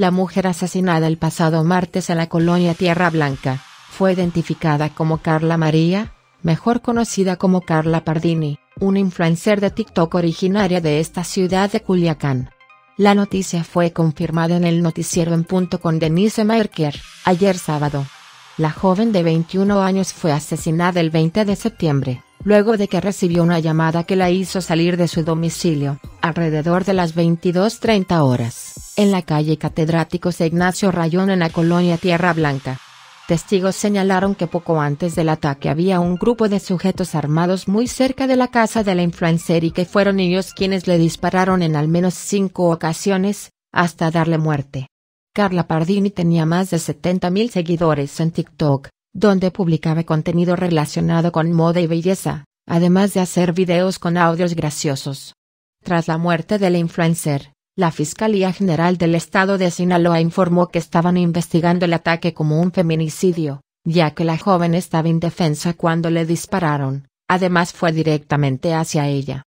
La mujer asesinada el pasado martes en la colonia Tierra Blanca, fue identificada como Carla María, mejor conocida como Carla Pardini, una influencer de TikTok originaria de esta ciudad de Culiacán. La noticia fue confirmada en el noticiero en punto con Denise Merker, ayer sábado. La joven de 21 años fue asesinada el 20 de septiembre, luego de que recibió una llamada que la hizo salir de su domicilio, alrededor de las 22.30 horas en la calle Catedráticos Ignacio Rayón en la colonia Tierra Blanca. Testigos señalaron que poco antes del ataque había un grupo de sujetos armados muy cerca de la casa de la influencer y que fueron ellos quienes le dispararon en al menos cinco ocasiones, hasta darle muerte. Carla Pardini tenía más de 70.000 seguidores en TikTok, donde publicaba contenido relacionado con moda y belleza, además de hacer videos con audios graciosos. Tras la muerte de la influencer, la Fiscalía General del Estado de Sinaloa informó que estaban investigando el ataque como un feminicidio, ya que la joven estaba indefensa cuando le dispararon, además fue directamente hacia ella.